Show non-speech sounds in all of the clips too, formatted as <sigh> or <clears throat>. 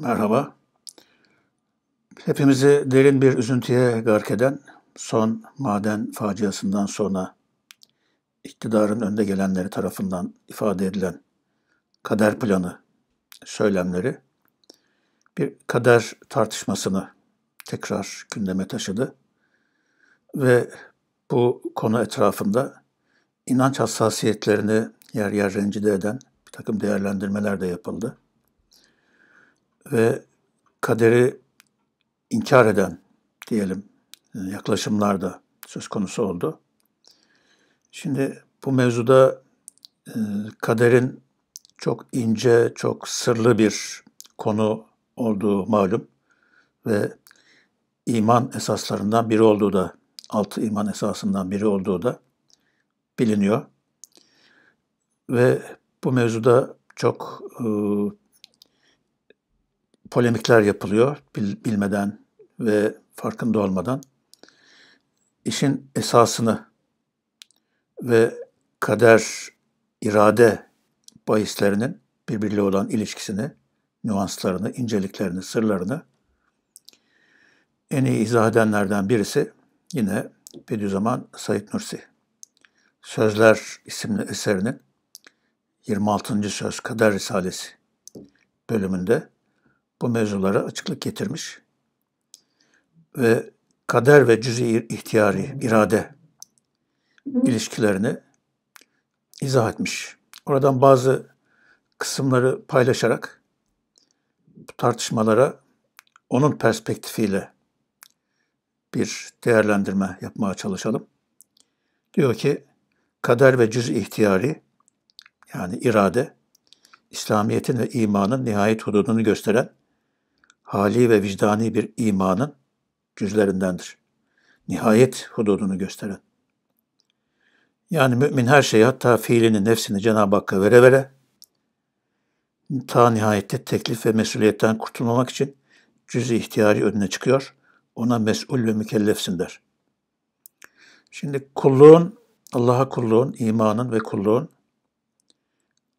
Merhaba. Hepimizi derin bir üzüntüye gark eden son maden faciasından sonra iktidarın önde gelenleri tarafından ifade edilen kader planı söylemleri bir kader tartışmasını tekrar gündeme taşıdı ve bu konu etrafında inanç hassasiyetlerini yer yer rencide eden bir takım değerlendirmeler de yapıldı ve kaderi inkar eden diyelim e, yaklaşımlar da söz konusu oldu. Şimdi bu mevzuda e, kaderin çok ince, çok sırlı bir konu olduğu malum ve iman esaslarından biri olduğu da, altı iman esasından biri olduğu da biliniyor. Ve bu mevzuda çok e, polemikler yapılıyor bil, bilmeden ve farkında olmadan. İşin esasını ve kader, irade bahislerinin birbiriyle olan ilişkisini, nüanslarını, inceliklerini, sırlarını en iyi izah edenlerden birisi yine Bediüzzaman Said Nursi. Sözler isimli eserinin 26. Söz Kader Risalesi bölümünde bu mevzulara açıklık getirmiş ve kader ve cüz-i ihtiyari, irade ilişkilerini izah etmiş. Oradan bazı kısımları paylaşarak bu tartışmalara onun perspektifiyle bir değerlendirme yapmaya çalışalım. Diyor ki kader ve cüz ihtiyari yani irade İslamiyet'in ve imanın nihayet hududunu gösteren hali ve vicdani bir imanın cüzlerindendir. Nihayet hududunu gösteren. Yani mümin her şeyi hatta fiilini, nefsini Cenab-ı Hakk'a vere vere ta nihayette teklif ve mesuliyetten kurtulmamak için cüz-i ihtiyari önüne çıkıyor. Ona mesul ve mükellefsin der. Şimdi kulluğun, Allah'a kulluğun, imanın ve kulluğun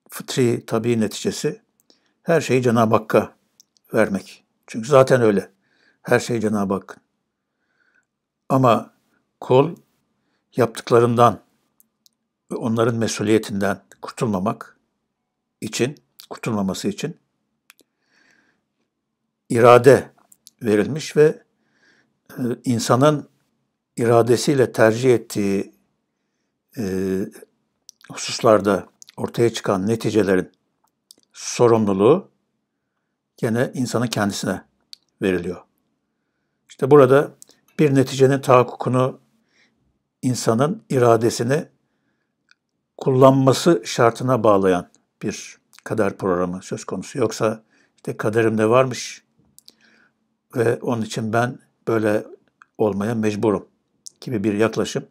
fıtri, tabi neticesi her şeyi Cenab-ı Hakk'a vermek. Çünkü zaten öyle. Her şey Cenab-ı Hakk'ın. Ama kul yaptıklarından ve onların mesuliyetinden kurtulmamak için, kurtulmaması için irade verilmiş ve e, insanın iradesiyle tercih ettiği e, hususlarda ortaya çıkan neticelerin sorumluluğu gene insanın kendisine veriliyor. İşte burada bir neticenin tahakkukunu insanın iradesini kullanması şartına bağlayan bir kader programı söz konusu. Yoksa işte kaderimde varmış ve onun için ben böyle olmaya mecburum gibi bir yaklaşım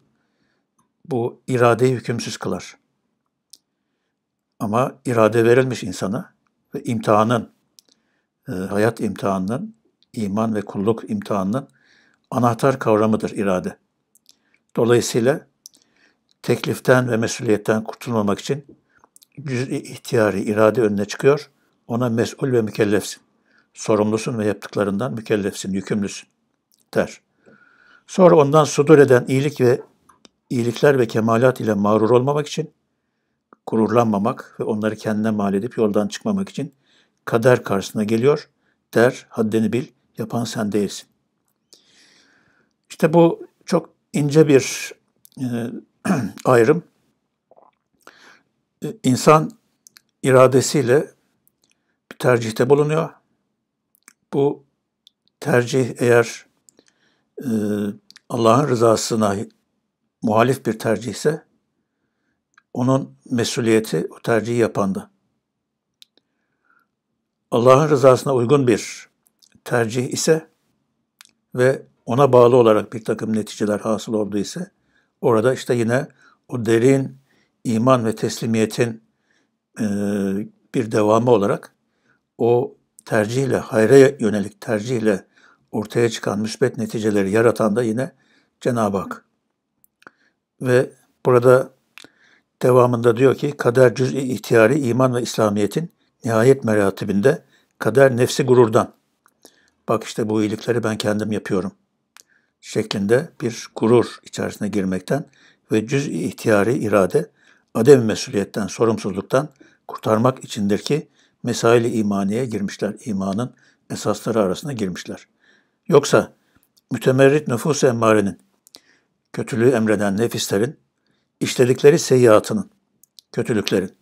bu iradeyi hükümsüz kılar. Ama irade verilmiş insana ve imtihanın e, hayat imtihanının, iman ve kulluk imtihanının anahtar kavramıdır irade. Dolayısıyla tekliften ve mesuliyetten kurtulmamak için cüz ihtiyari irade önüne çıkıyor. Ona mesul ve mükellefsin. Sorumlusun ve yaptıklarından mükellefsin, yükümlüsün der. Sonra ondan sudur eden iyilik ve iyilikler ve kemalat ile mağrur olmamak için gururlanmamak ve onları kendine mal edip yoldan çıkmamak için kader karşısına geliyor, der, haddini bil, yapan sen değilsin. İşte bu çok ince bir e, <clears throat> ayrım. E, insan iradesiyle bir tercihte bulunuyor. Bu tercih eğer e, Allah'ın rızasına muhalif bir tercih ise onun mesuliyeti o tercihi yapanda. Allah'ın rızasına uygun bir tercih ise ve ona bağlı olarak bir takım neticeler hasıl oldu ise orada işte yine o derin iman ve teslimiyetin bir devamı olarak o tercihle, hayra yönelik tercihle ortaya çıkan müsbet neticeleri yaratan da yine Cenab-ı Hak. Ve burada devamında diyor ki kader cüz-i ihtiyari iman ve İslamiyet'in nihayet meratibinde kader nefsi gururdan. Bak işte bu iyilikleri ben kendim yapıyorum. Şeklinde bir gurur içerisine girmekten ve cüz ihtiyari irade, adem mesuliyetten, sorumsuzluktan kurtarmak içindir ki mesaili imaniye girmişler, imanın esasları arasına girmişler. Yoksa mütemerrit nüfus emmarenin, kötülüğü emreden nefislerin, işledikleri seyyiatının, kötülüklerin,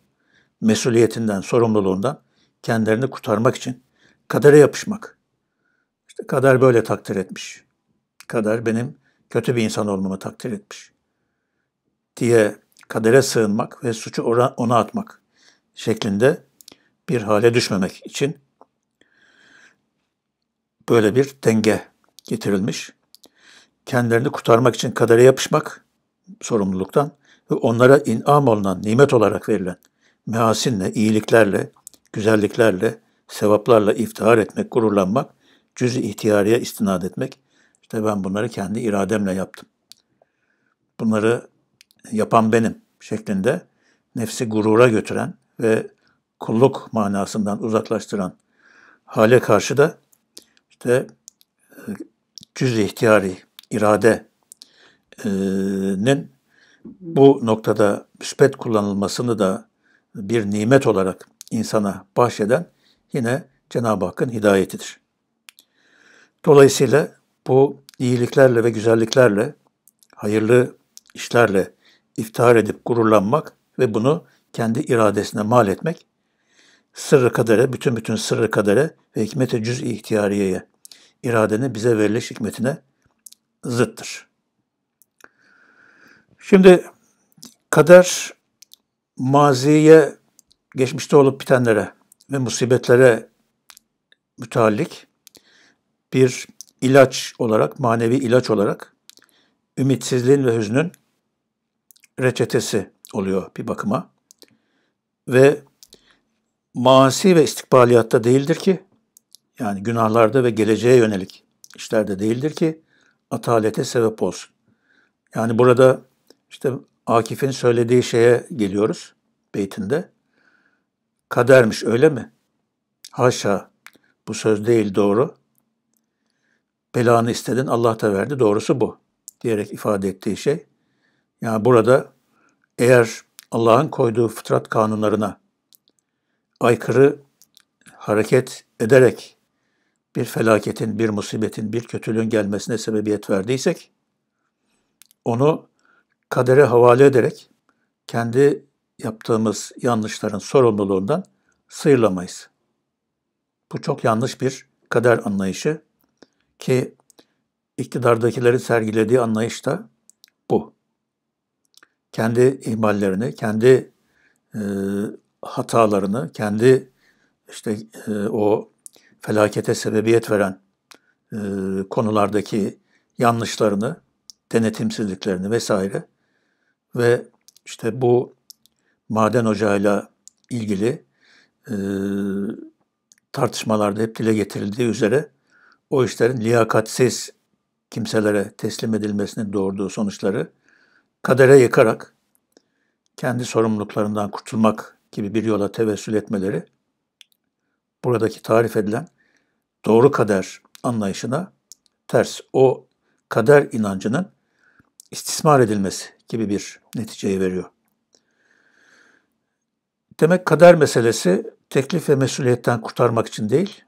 mesuliyetinden, sorumluluğundan kendilerini kurtarmak için kadere yapışmak. İşte kader böyle takdir etmiş. Kader benim kötü bir insan olmamı takdir etmiş. Diye kadere sığınmak ve suçu ona atmak şeklinde bir hale düşmemek için böyle bir denge getirilmiş. Kendilerini kurtarmak için kadere yapışmak sorumluluktan ve onlara inam olunan, nimet olarak verilen Mehasinle, iyiliklerle, güzelliklerle, sevaplarla iftihar etmek, gururlanmak, cüz-i ihtiyariye istinad etmek. İşte ben bunları kendi irademle yaptım. Bunları yapan benim şeklinde nefsi gurura götüren ve kulluk manasından uzaklaştıran hale karşı da işte e, cüz-i ihtiyari, iradenin e, bu noktada müspet kullanılmasını da bir nimet olarak insana bahşeden yine Cenab-ı Hakk'ın hidayetidir. Dolayısıyla bu iyiliklerle ve güzelliklerle, hayırlı işlerle iftihar edip gururlanmak ve bunu kendi iradesine mal etmek, sırrı kadere, bütün bütün sırrı kadere ve hikmete cüz ihtiyariyeye, iradenin bize veriliş hikmetine zıttır. Şimdi kader maziye, geçmişte olup bitenlere ve musibetlere müteallik bir ilaç olarak, manevi ilaç olarak ümitsizliğin ve hüznün reçetesi oluyor bir bakıma. Ve maasi ve istikbaliyatta değildir ki, yani günahlarda ve geleceğe yönelik işlerde değildir ki atalete sebep olsun. Yani burada işte Akif'in söylediği şeye geliyoruz beytinde. Kadermiş öyle mi? Haşa bu söz değil doğru. Belanı istedin Allah da verdi doğrusu bu diyerek ifade ettiği şey. Yani burada eğer Allah'ın koyduğu fıtrat kanunlarına aykırı hareket ederek bir felaketin, bir musibetin, bir kötülüğün gelmesine sebebiyet verdiysek onu kadere havale ederek kendi yaptığımız yanlışların sorumluluğundan sıyrılamayız. Bu çok yanlış bir kader anlayışı ki iktidardakilerin sergilediği anlayış da bu. Kendi ihmallerini, kendi e, hatalarını, kendi işte e, o felakete sebebiyet veren e, konulardaki yanlışlarını, denetimsizliklerini vesaire ve işte bu maden ocağıyla ilgili e, tartışmalarda hep dile getirildiği üzere o işlerin liyakatsiz kimselere teslim edilmesinin doğurduğu sonuçları kadere yıkarak kendi sorumluluklarından kurtulmak gibi bir yola tevessül etmeleri buradaki tarif edilen doğru kader anlayışına ters. O kader inancının istismar edilmesi gibi bir neticeyi veriyor. Demek kader meselesi teklif ve mesuliyetten kurtarmak için değil,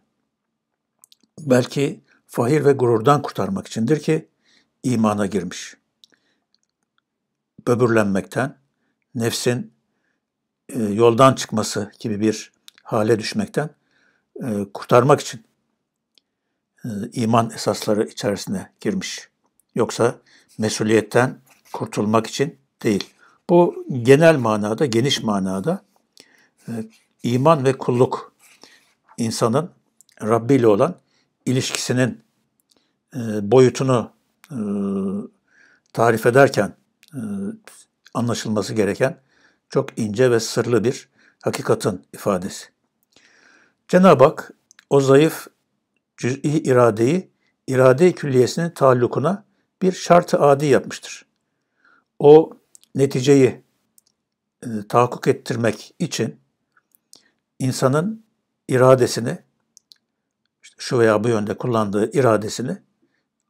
belki fahir ve gururdan kurtarmak içindir ki imana girmiş. Böbürlenmekten, nefsin e, yoldan çıkması gibi bir hale düşmekten e, kurtarmak için e, iman esasları içerisine girmiş. Yoksa mesuliyetten kurtulmak için değil. Bu genel manada, geniş manada e, iman ve kulluk insanın Rabbi ile olan ilişkisinin e, boyutunu e, tarif ederken anlaşılması gereken çok ince ve sırlı bir hakikatin ifadesi. Cenab-ı Hak o zayıf cüz'i iradeyi irade külliyesinin taallukuna bir şartı adi yapmıştır o neticeyi e, tahakkuk ettirmek için insanın iradesini, işte şu veya bu yönde kullandığı iradesini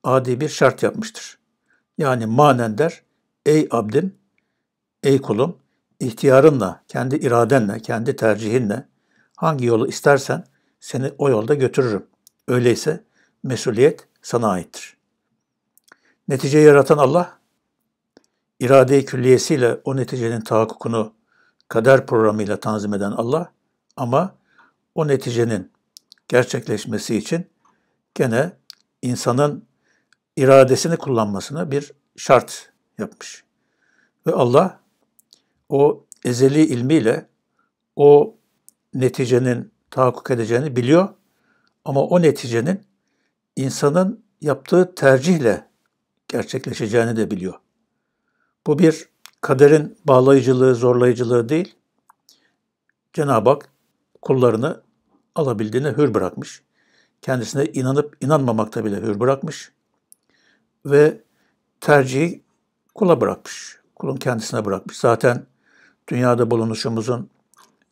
adi bir şart yapmıştır. Yani manen der, ey abdim, ey kulum, ihtiyarınla, kendi iradenle, kendi tercihinle hangi yolu istersen seni o yolda götürürüm. Öyleyse mesuliyet sana aittir. Netice yaratan Allah irade-i külliyesiyle o neticenin tahakkukunu kader programıyla tanzim eden Allah ama o neticenin gerçekleşmesi için gene insanın iradesini kullanmasına bir şart yapmış. Ve Allah o ezeli ilmiyle o neticenin tahakkuk edeceğini biliyor ama o neticenin insanın yaptığı tercihle gerçekleşeceğini de biliyor. Bu bir kaderin bağlayıcılığı, zorlayıcılığı değil. Cenab-ı Hak kullarını alabildiğine hür bırakmış. Kendisine inanıp inanmamakta bile hür bırakmış. Ve tercihi kula bırakmış. Kulun kendisine bırakmış. Zaten dünyada bulunuşumuzun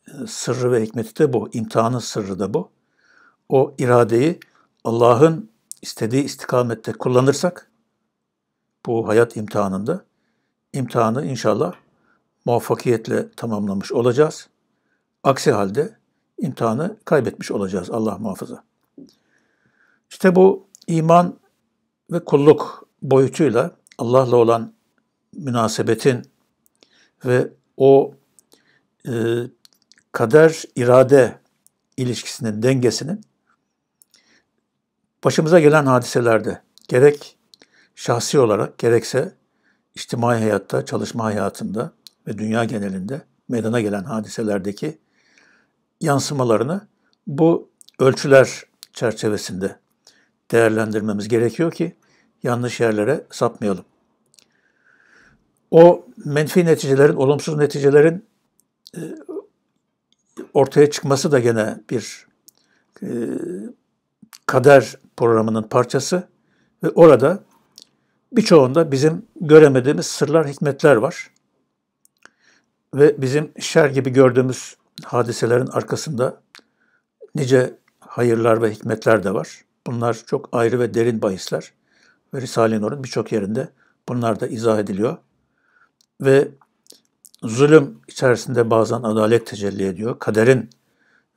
e, sırrı ve hikmeti de bu. İmtihanın sırrı da bu. O iradeyi Allah'ın istediği istikamette kullanırsak bu hayat imtihanında imtihanı inşallah muvaffakiyetle tamamlamış olacağız. Aksi halde imtihanı kaybetmiş olacağız Allah muhafaza. İşte bu iman ve kulluk boyutuyla Allah'la olan münasebetin ve o e, kader irade ilişkisinin dengesinin başımıza gelen hadiselerde gerek şahsi olarak gerekse içtimai hayatta, çalışma hayatında ve dünya genelinde meydana gelen hadiselerdeki yansımalarını bu ölçüler çerçevesinde değerlendirmemiz gerekiyor ki yanlış yerlere sapmayalım. O menfi neticelerin, olumsuz neticelerin e, ortaya çıkması da gene bir e, kader programının parçası ve orada Birçoğunda bizim göremediğimiz sırlar, hikmetler var. Ve bizim şer gibi gördüğümüz hadiselerin arkasında nice hayırlar ve hikmetler de var. Bunlar çok ayrı ve derin bahisler. Ve Risale-i Nur'un birçok yerinde bunlar da izah ediliyor. Ve zulüm içerisinde bazen adalet tecelli ediyor. Kaderin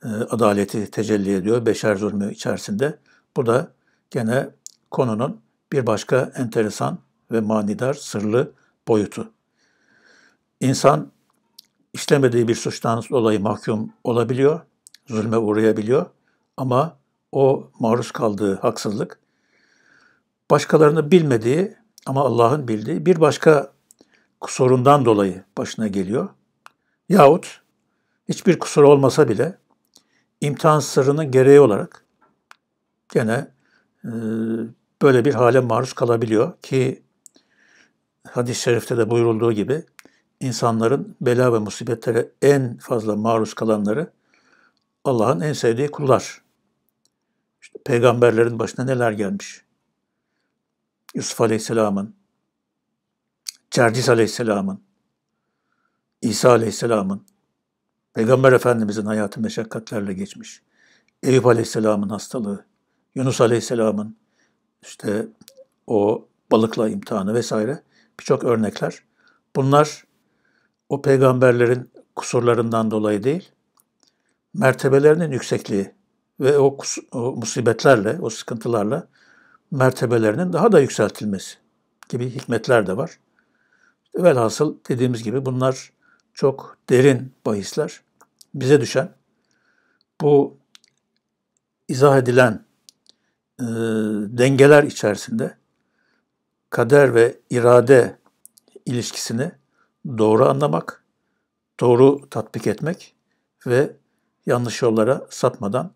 e, adaleti tecelli ediyor beşer zulmü içerisinde. Bu da gene konunun bir başka enteresan ve manidar sırlı boyutu. İnsan işlemediği bir suçtan dolayı mahkum olabiliyor, zulme uğrayabiliyor ama o maruz kaldığı haksızlık başkalarını bilmediği ama Allah'ın bildiği bir başka kusurundan dolayı başına geliyor. Yahut hiçbir kusur olmasa bile imtihan sırrının gereği olarak gene e, böyle bir hale maruz kalabiliyor ki hadis-i şerifte de buyurulduğu gibi insanların bela ve musibetlere en fazla maruz kalanları Allah'ın en sevdiği kullar. İşte peygamberlerin başına neler gelmiş. Yusuf Aleyhisselam'ın, Cerdis Aleyhisselam'ın, İsa Aleyhisselam'ın, Peygamber Efendimiz'in hayatı meşakkatlerle geçmiş. Eyüp Aleyhisselam'ın hastalığı, Yunus Aleyhisselam'ın, işte o balıkla imtihanı vesaire birçok örnekler. Bunlar o peygamberlerin kusurlarından dolayı değil, mertebelerinin yüksekliği ve o, o musibetlerle, o sıkıntılarla mertebelerinin daha da yükseltilmesi gibi hikmetler de var. Velhasıl dediğimiz gibi bunlar çok derin bahisler. Bize düşen bu izah edilen e, dengeler içerisinde kader ve irade ilişkisini doğru anlamak, doğru tatbik etmek ve yanlış yollara sapmadan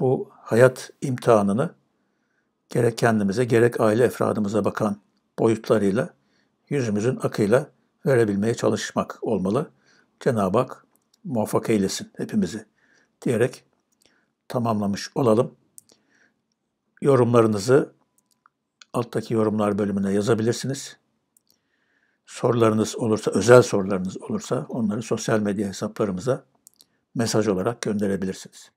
bu hayat imtihanını gerek kendimize gerek aile efradımıza bakan boyutlarıyla yüzümüzün akıyla verebilmeye çalışmak olmalı. Cenab-ı Hak muvaffak eylesin hepimizi diyerek tamamlamış olalım yorumlarınızı alttaki yorumlar bölümüne yazabilirsiniz. Sorularınız olursa, özel sorularınız olursa onları sosyal medya hesaplarımıza mesaj olarak gönderebilirsiniz.